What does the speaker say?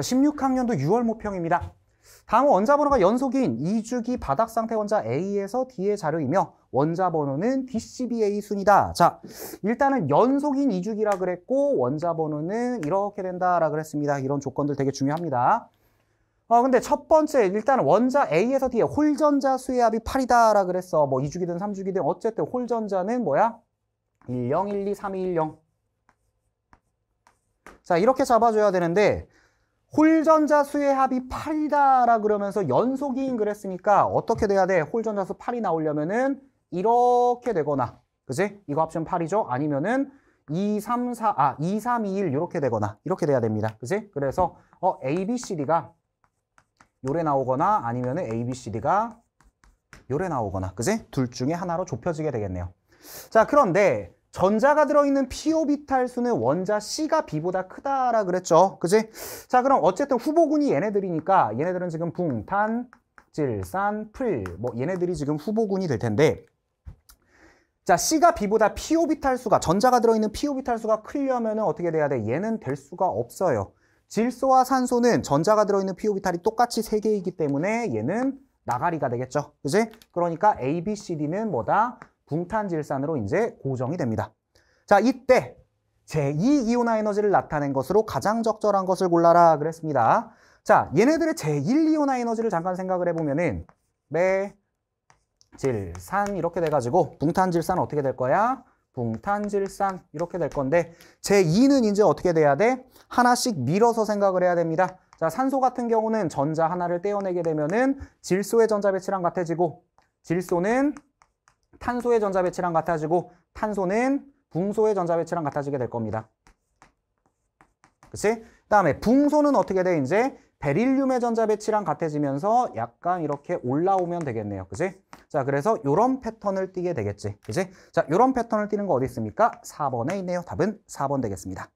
16학년도 6월 모평입니다. 다음 원자번호가 연속인 2주기 바닥 상태 원자 A에서 D의 자료이며 원자번호는 DCBA 순이다. 자, 일단은 연속인 2주기라 그랬고 원자번호는 이렇게 된다라 그랬습니다. 이런 조건들 되게 중요합니다. 어, 근데 첫 번째 일단 원자 A에서 D의 홀전자 수의 합이 8이다라 그랬어. 뭐 2주기든 3주기든 어쨌든 홀전자는 뭐야? 10, 12, 3, 2, 10. 자, 이렇게 잡아줘야 되는데 홀전자 수의 합이 8이다라 그러면서 연속이인 그랬으니까 어떻게 돼야 돼? 홀전자 수 8이 나오려면은 이렇게 되거나 그지? 이거 합치면 8이죠? 아니면은 2, 3, 4, 아, 2, 3, 2, 1 이렇게 되거나 이렇게 돼야 됩니다. 그지? 그래서 어, A, B, C, D가 요래 나오거나 아니면 은 A, B, C, D가 요래 나오거나 그지? 둘 중에 하나로 좁혀지게 되겠네요. 자, 그런데 전자가 들어있는 피오비탈수는 원자 C가 B보다 크다라 그랬죠. 그지? 자, 그럼 어쨌든 후보군이 얘네들이니까 얘네들은 지금 붕, 탄, 질, 산, 풀. 뭐 얘네들이 지금 후보군이 될 텐데 자, C가 B보다 피오비탈수가 전자가 들어있는 피오비탈수가 크려면 어떻게 돼야 돼? 얘는 될 수가 없어요. 질소와 산소는 전자가 들어있는 피오비탈이 똑같이 3개이기 때문에 얘는 나가리가 되겠죠. 그지? 그러니까 A, B, C, D는 뭐다? 분탄질산으로 이제 고정이 됩니다. 자, 이때 제2이온화 에너지를 나타낸 것으로 가장 적절한 것을 골라라 그랬습니다. 자, 얘네들의 제1이온화 에너지를 잠깐 생각을 해보면은 매질산 이렇게 돼가지고 붕탄질산 어떻게 될 거야? 붕탄질산 이렇게 될 건데 제2는 이제 어떻게 돼야 돼? 하나씩 밀어서 생각을 해야 됩니다. 자, 산소 같은 경우는 전자 하나를 떼어내게 되면은 질소의 전자 배치랑 같아지고 질소는 탄소의 전자 배치랑 같아지고 탄소는 붕소의 전자 배치랑 같아지게 될 겁니다. 그치? 다음에 붕소는 어떻게 돼? 이제 베릴륨의 전자 배치랑 같아지면서 약간 이렇게 올라오면 되겠네요. 그치 자, 그래서 이런 패턴을 띄게 되겠지. 그지? 자, 이런 패턴을 띄는 거 어디 있습니까? 4번에 있네요. 답은 4번 되겠습니다.